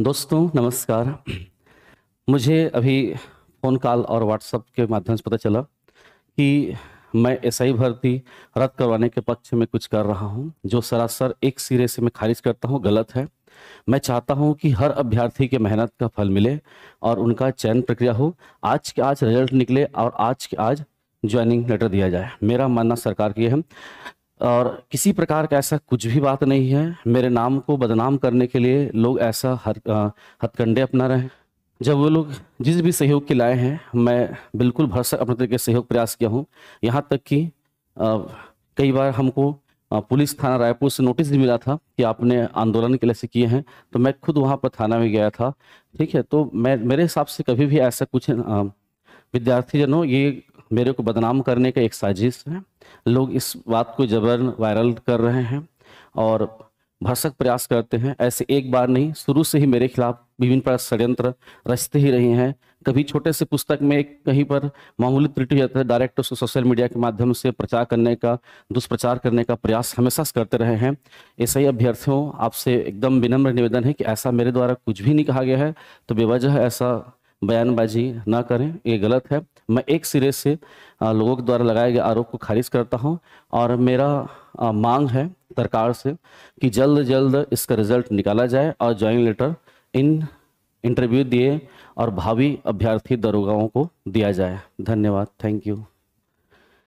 दोस्तों नमस्कार मुझे अभी फ़ोन कॉल और व्हाट्सअप के माध्यम से पता चला कि मैं एसआई भर्ती रद्द करवाने के पक्ष में कुछ कर रहा हूं जो सरासर एक सिरे से मैं खारिज करता हूं गलत है मैं चाहता हूं कि हर अभ्यर्थी के मेहनत का फल मिले और उनका चयन प्रक्रिया हो आज के आज रिजल्ट निकले और आज के आज ज्वाइनिंग लेटर दिया जाए मेरा मानना सरकार की है और किसी प्रकार का ऐसा कुछ भी बात नहीं है मेरे नाम को बदनाम करने के लिए लोग ऐसा हर हथकंडे अपना रहे हैं जब वो लोग जिस भी सहयोग के लाए हैं मैं बिल्कुल भरसक अपने तरीके से सहयोग प्रयास किया हूँ यहाँ तक कि कई बार हमको पुलिस थाना रायपुर से नोटिस भी मिला था कि आपने आंदोलन के लिए किए हैं तो मैं खुद वहाँ पर थाना में गया था ठीक है तो मैं मेरे हिसाब से कभी भी ऐसा कुछ विद्यार्थी जनों ये मेरे को बदनाम करने का एक साजिश है लोग इस बात को जबरन वायरल कर रहे हैं और भरसक प्रयास करते हैं ऐसे एक बार नहीं शुरू से ही मेरे खिलाफ विभिन्न प्रकार षड्यंत्र रचते ही रहे हैं कभी छोटे से पुस्तक में कहीं पर मामूली त्रुटि जाता है डायरेक्ट उसको सोशल मीडिया के माध्यम से प्रचार करने का दुष्प्रचार करने का प्रयास हमेशा करते रहे हैं ऐसे ही अभ्यर्थियों आपसे एकदम विनम्र निवेदन है कि ऐसा मेरे द्वारा कुछ भी नहीं कहा गया है तो बेवजह ऐसा बयानबाजी ना करें ये गलत है मैं एक सिरे से लोगों के द्वारा लगाए गए आरोप को खारिज करता हूं और मेरा मांग है सरकार से कि जल्द जल्द इसका रिजल्ट निकाला जाए और ज्वाइन लेटर इन इंटरव्यू दिए और भावी अभ्यर्थी दरोगाओं को दिया जाए धन्यवाद थैंक यू